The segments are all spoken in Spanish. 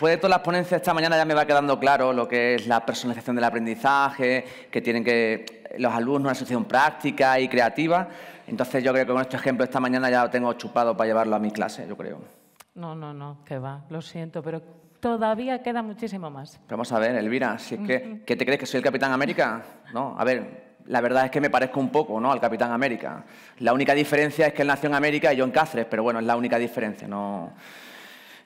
Después de todas las ponencias esta mañana ya me va quedando claro lo que es la personalización del aprendizaje, que tienen que los alumnos una asociación práctica y creativa. Entonces yo creo que con este ejemplo esta mañana ya lo tengo chupado para llevarlo a mi clase, yo creo. No, no, no, que va, lo siento, pero todavía queda muchísimo más. Vamos a ver, Elvira, si es que, ¿qué te crees que soy el Capitán América? No, a ver, la verdad es que me parezco un poco ¿no? al Capitán América. La única diferencia es que él nació en América y yo en Cáceres, pero bueno, es la única diferencia, no...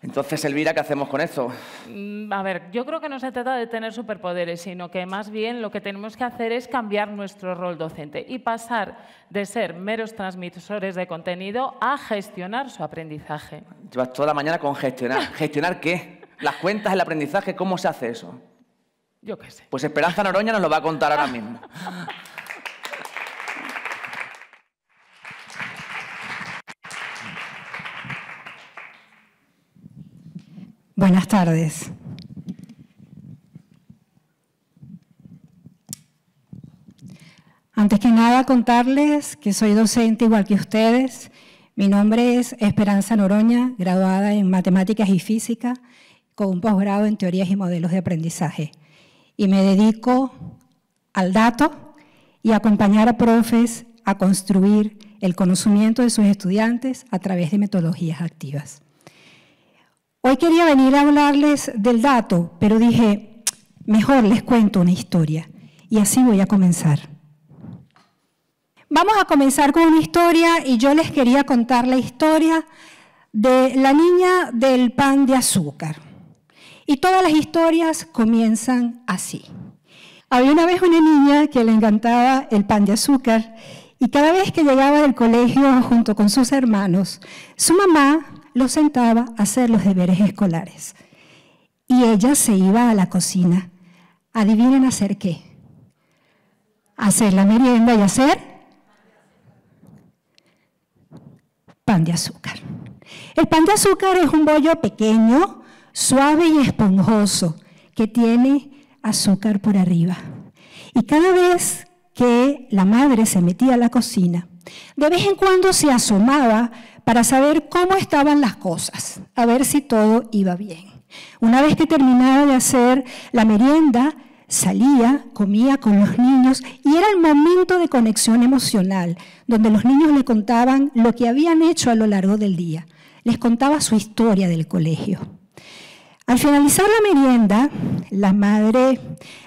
Entonces, Elvira, ¿qué hacemos con eso? Mm, a ver, yo creo que no se trata de tener superpoderes, sino que más bien lo que tenemos que hacer es cambiar nuestro rol docente y pasar de ser meros transmisores de contenido a gestionar su aprendizaje. Llevas toda la mañana con gestionar. ¿Gestionar qué? ¿Las cuentas, el aprendizaje? ¿Cómo se hace eso? Yo qué sé. Pues Esperanza Noroña nos lo va a contar ahora mismo. Buenas tardes. Antes que nada, contarles que soy docente igual que ustedes. Mi nombre es Esperanza Noroña, graduada en Matemáticas y Física, con un posgrado en Teorías y Modelos de Aprendizaje. Y me dedico al dato y acompañar a profes a construir el conocimiento de sus estudiantes a través de metodologías activas. Hoy quería venir a hablarles del dato, pero dije, mejor les cuento una historia. Y así voy a comenzar. Vamos a comenzar con una historia y yo les quería contar la historia de la niña del pan de azúcar. Y todas las historias comienzan así. Había una vez una niña que le encantaba el pan de azúcar y cada vez que llegaba del colegio junto con sus hermanos, su mamá lo sentaba a hacer los deberes escolares. Y ella se iba a la cocina. Adivinen hacer qué. Hacer la merienda y hacer pan de azúcar. El pan de azúcar es un bollo pequeño, suave y esponjoso, que tiene azúcar por arriba. Y cada vez que la madre se metía a la cocina, de vez en cuando se asomaba para saber cómo estaban las cosas, a ver si todo iba bien. Una vez que terminaba de hacer la merienda, salía, comía con los niños y era el momento de conexión emocional, donde los niños le contaban lo que habían hecho a lo largo del día, les contaba su historia del colegio. Al finalizar la merienda, la madre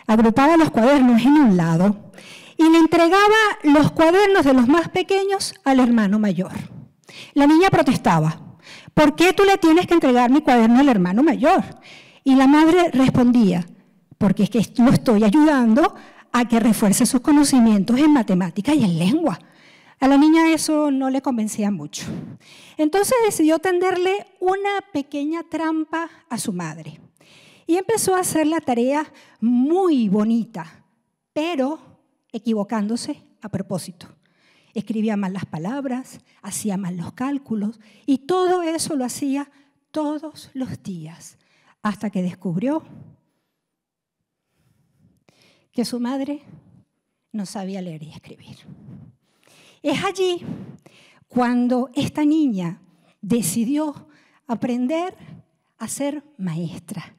agrupaba los cuadernos en un lado y le entregaba los cuadernos de los más pequeños al hermano mayor. La niña protestaba, ¿por qué tú le tienes que entregar mi cuaderno al hermano mayor? Y la madre respondía, porque es que yo estoy ayudando a que refuerce sus conocimientos en matemáticas y en lengua. A la niña eso no le convencía mucho. Entonces decidió tenderle una pequeña trampa a su madre. Y empezó a hacer la tarea muy bonita, pero equivocándose a propósito escribía mal las palabras, hacía mal los cálculos y todo eso lo hacía todos los días hasta que descubrió que su madre no sabía leer y escribir. Es allí cuando esta niña decidió aprender a ser maestra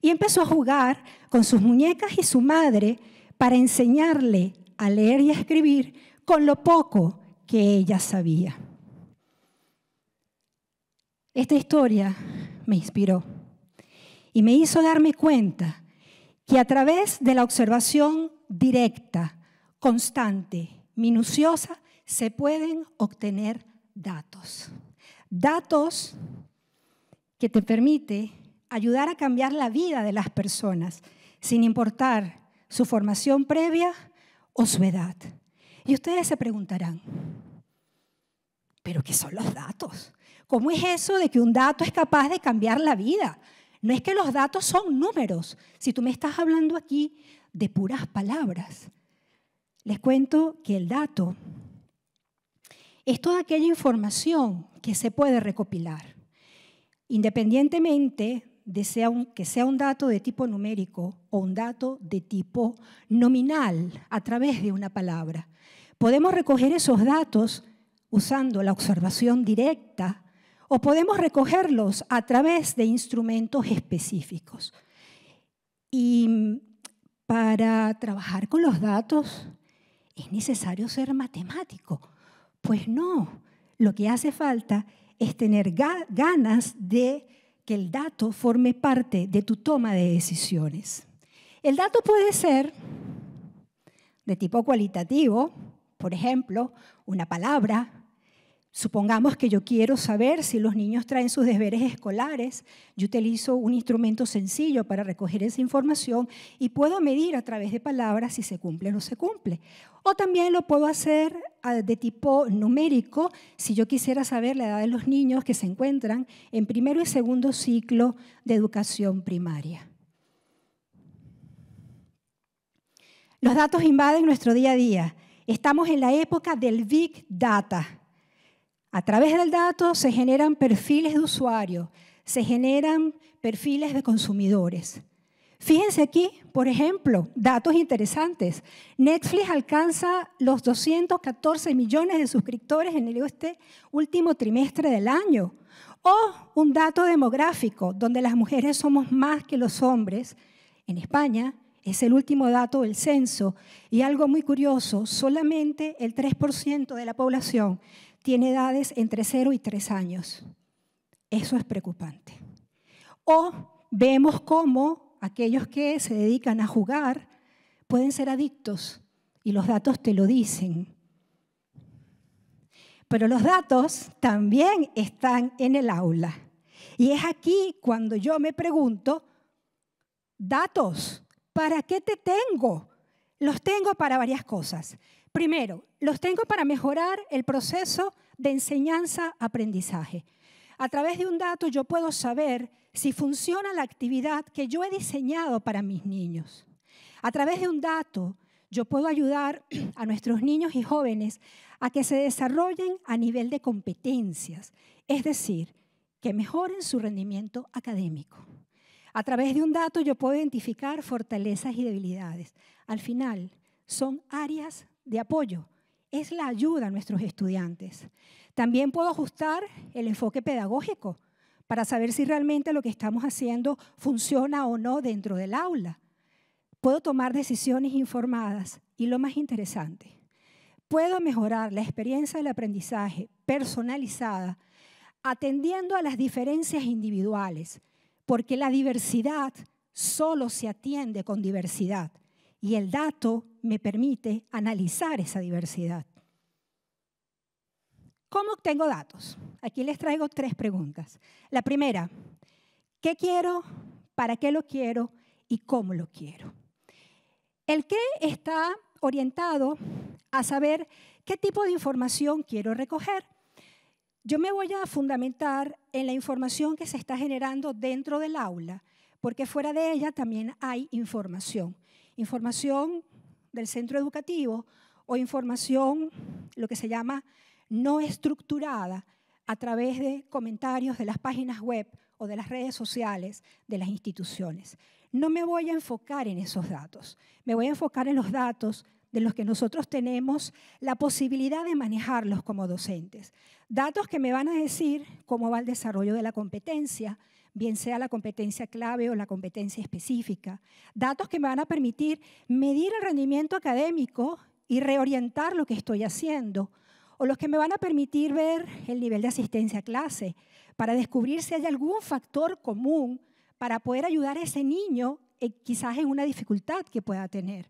y empezó a jugar con sus muñecas y su madre para enseñarle a leer y a escribir con lo poco que ella sabía. Esta historia me inspiró y me hizo darme cuenta que a través de la observación directa, constante, minuciosa, se pueden obtener datos. Datos que te permite ayudar a cambiar la vida de las personas, sin importar su formación previa o su edad. Y ustedes se preguntarán, ¿pero qué son los datos? ¿Cómo es eso de que un dato es capaz de cambiar la vida? No es que los datos son números. Si tú me estás hablando aquí de puras palabras, les cuento que el dato es toda aquella información que se puede recopilar, independientemente de que sea un dato de tipo numérico o un dato de tipo nominal a través de una palabra. Podemos recoger esos datos usando la observación directa o podemos recogerlos a través de instrumentos específicos. Y para trabajar con los datos es necesario ser matemático. Pues no, lo que hace falta es tener ganas de que el dato forme parte de tu toma de decisiones. El dato puede ser de tipo cualitativo, por ejemplo, una palabra. Supongamos que yo quiero saber si los niños traen sus deberes escolares. Yo utilizo un instrumento sencillo para recoger esa información y puedo medir a través de palabras si se cumple o no se cumple. O también lo puedo hacer ah, de tipo numérico si yo quisiera saber la edad de los niños que se encuentran en primero y segundo ciclo de educación primaria. Los datos invaden nuestro día a día Estamos en la época del Big Data. A través del dato se generan perfiles de usuarios, se generan perfiles de consumidores. Fíjense aquí, por ejemplo, datos interesantes. Netflix alcanza los 214 millones de suscriptores en este último trimestre del año. O un dato demográfico, donde las mujeres somos más que los hombres en España, es el último dato del censo, y algo muy curioso, solamente el 3% de la población tiene edades entre 0 y 3 años. Eso es preocupante. O vemos cómo aquellos que se dedican a jugar pueden ser adictos, y los datos te lo dicen. Pero los datos también están en el aula. Y es aquí cuando yo me pregunto, datos, ¿para qué te tengo? Los tengo para varias cosas. Primero, los tengo para mejorar el proceso de enseñanza-aprendizaje. A través de un dato yo puedo saber si funciona la actividad que yo he diseñado para mis niños. A través de un dato yo puedo ayudar a nuestros niños y jóvenes a que se desarrollen a nivel de competencias, es decir, que mejoren su rendimiento académico. A través de un dato yo puedo identificar fortalezas y debilidades. Al final, son áreas de apoyo. Es la ayuda a nuestros estudiantes. También puedo ajustar el enfoque pedagógico para saber si realmente lo que estamos haciendo funciona o no dentro del aula. Puedo tomar decisiones informadas y lo más interesante, puedo mejorar la experiencia del aprendizaje personalizada atendiendo a las diferencias individuales, porque la diversidad solo se atiende con diversidad y el dato me permite analizar esa diversidad. ¿Cómo obtengo datos? Aquí les traigo tres preguntas. La primera, ¿qué quiero? ¿Para qué lo quiero? ¿Y cómo lo quiero? El qué está orientado a saber qué tipo de información quiero recoger yo me voy a fundamentar en la información que se está generando dentro del aula, porque fuera de ella también hay información. Información del centro educativo o información, lo que se llama no estructurada, a través de comentarios de las páginas web o de las redes sociales de las instituciones. No me voy a enfocar en esos datos, me voy a enfocar en los datos de los que nosotros tenemos la posibilidad de manejarlos como docentes. Datos que me van a decir cómo va el desarrollo de la competencia, bien sea la competencia clave o la competencia específica. Datos que me van a permitir medir el rendimiento académico y reorientar lo que estoy haciendo. O los que me van a permitir ver el nivel de asistencia a clase para descubrir si hay algún factor común para poder ayudar a ese niño eh, quizás en una dificultad que pueda tener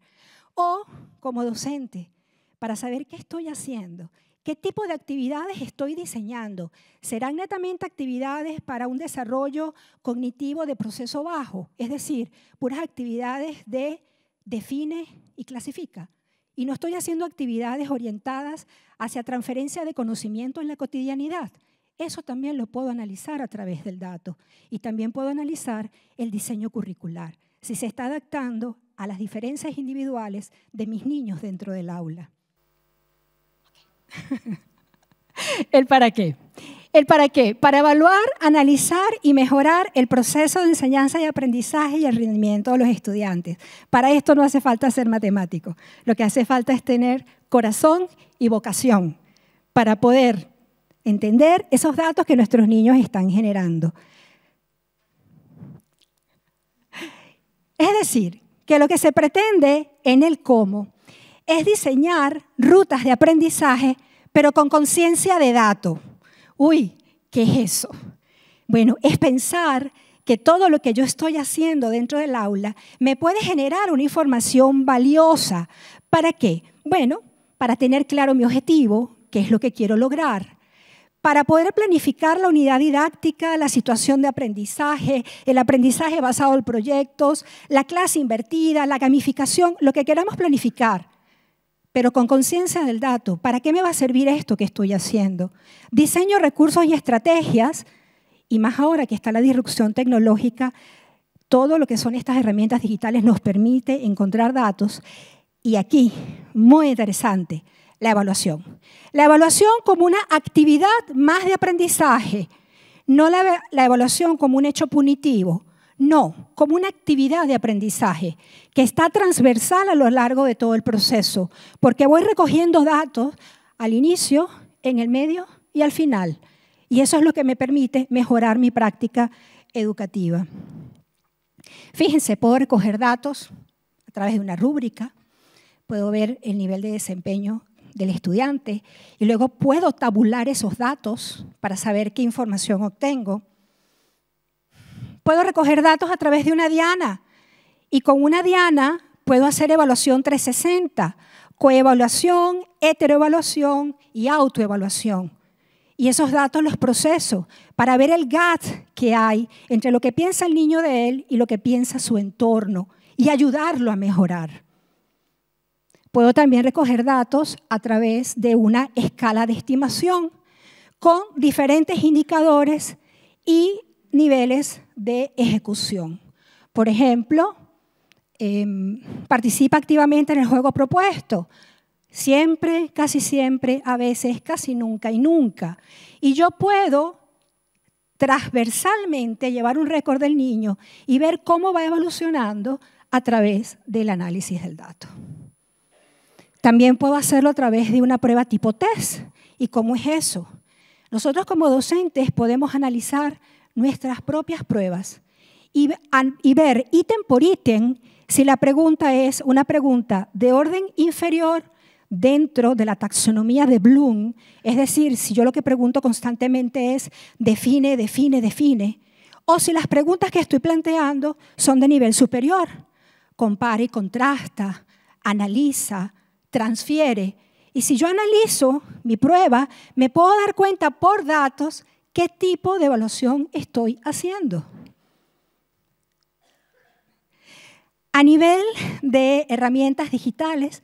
o como docente para saber qué estoy haciendo, qué tipo de actividades estoy diseñando. ¿Serán netamente actividades para un desarrollo cognitivo de proceso bajo? Es decir, puras actividades de define y clasifica. Y no estoy haciendo actividades orientadas hacia transferencia de conocimiento en la cotidianidad. Eso también lo puedo analizar a través del dato. Y también puedo analizar el diseño curricular, si se está adaptando a las diferencias individuales de mis niños dentro del aula. ¿El para qué? ¿El para qué? Para evaluar, analizar y mejorar el proceso de enseñanza y aprendizaje y el rendimiento de los estudiantes. Para esto no hace falta ser matemático. Lo que hace falta es tener corazón y vocación para poder entender esos datos que nuestros niños están generando. Es decir, que lo que se pretende en el cómo es diseñar rutas de aprendizaje, pero con conciencia de datos. Uy, ¿qué es eso? Bueno, es pensar que todo lo que yo estoy haciendo dentro del aula me puede generar una información valiosa. ¿Para qué? Bueno, para tener claro mi objetivo, qué es lo que quiero lograr, para poder planificar la unidad didáctica, la situación de aprendizaje, el aprendizaje basado en proyectos, la clase invertida, la gamificación, lo que queramos planificar, pero con conciencia del dato. ¿Para qué me va a servir esto que estoy haciendo? Diseño recursos y estrategias, y más ahora que está la disrupción tecnológica, todo lo que son estas herramientas digitales nos permite encontrar datos. Y aquí, muy interesante, la evaluación. La evaluación como una actividad más de aprendizaje, no la, evaluación como un hecho punitivo, no, como una actividad de aprendizaje que está transversal a lo largo de todo el proceso, porque voy recogiendo datos al inicio, en el medio y al final. Y eso es lo que me permite mejorar mi práctica educativa. Fíjense, puedo recoger datos a través de una rúbrica, puedo ver el nivel de desempeño del estudiante y luego puedo tabular esos datos para saber qué información obtengo. Puedo recoger datos a través de una diana y con una diana puedo hacer evaluación 360, coevaluación, heteroevaluación y autoevaluación. Y esos datos los proceso para ver el gap que hay entre lo que piensa el niño de él y lo que piensa su entorno y ayudarlo a mejorar. Puedo también recoger datos a través de una escala de estimación con diferentes indicadores y niveles de ejecución. Por ejemplo, em, participa activamente en el juego propuesto. Siempre, casi siempre, a veces, casi nunca y nunca. Y yo puedo transversalmente llevar un récord del niño y ver cómo va evolucionando a través del análisis del dato. También puedo hacerlo a través de una prueba tipo test. ¿Y cómo es eso? Nosotros como docentes podemos analizar nuestras propias pruebas y, ver ítem por ítem si la pregunta es una pregunta de orden inferior dentro de la taxonomía de Bloom, es decir, si yo lo que pregunto constantemente es define, define, define, o si las preguntas que estoy planteando son de nivel superior, compara y contrasta, analiza, transfiere. Y si yo analizo mi prueba, me puedo dar cuenta por datos qué tipo de evaluación estoy haciendo. A nivel de herramientas digitales,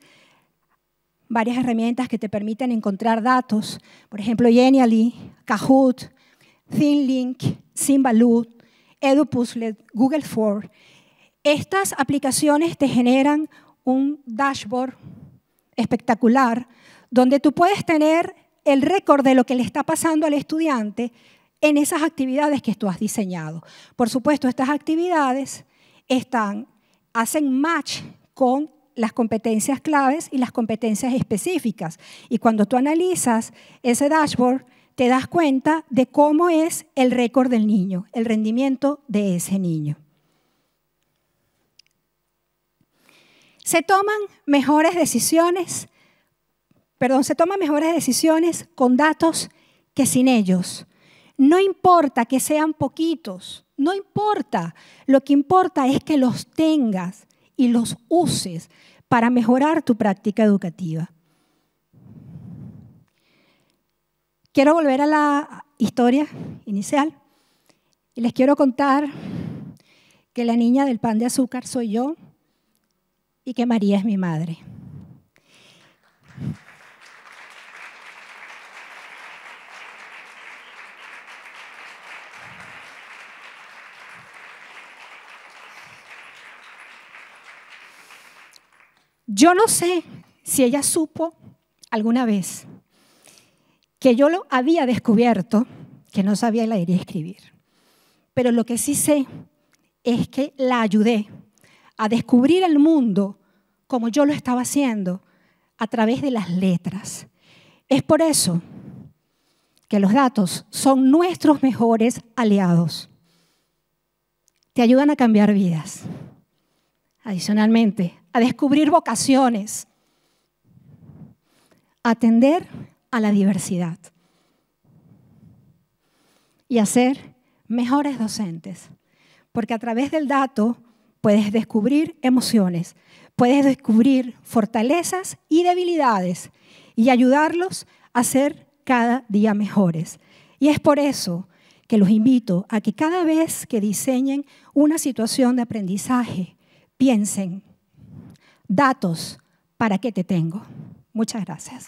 varias herramientas que te permiten encontrar datos, por ejemplo, Genially, Kahoot, ThinLink, Simbalud, EduPuzzlet, Google Form. Estas aplicaciones te generan un dashboard espectacular, donde tú puedes tener el récord de lo que le está pasando al estudiante en esas actividades que tú has diseñado. Por supuesto, estas actividades están, hacen match con las competencias claves y las competencias específicas. Y cuando tú analizas ese dashboard, te das cuenta de cómo es el récord del niño, el rendimiento de ese niño. se toman mejores decisiones, perdón, se toman mejores decisiones con datos que sin ellos. No importa que sean poquitos, no importa, lo que importa es que los tengas y los uses para mejorar tu práctica educativa. Quiero volver a la historia inicial y les quiero contar que la niña del pan de azúcar soy yo, y que María es mi madre. Yo no sé si ella supo alguna vez que yo lo había descubierto, que no sabía leer y escribir. Pero lo que sí sé es que la ayudé a descubrir el mundo como yo lo estaba haciendo, a través de las letras. Es por eso que los datos son nuestros mejores aliados. Te ayudan a cambiar vidas. Adicionalmente, a descubrir vocaciones, atender a la diversidad y a ser mejores docentes. Porque a través del dato puedes descubrir emociones, puedes descubrir fortalezas y debilidades y ayudarlos a ser cada día mejores. Y es por eso que los invito a que cada vez que diseñen una situación de aprendizaje, piensen, datos, ¿para qué te tengo? Muchas gracias.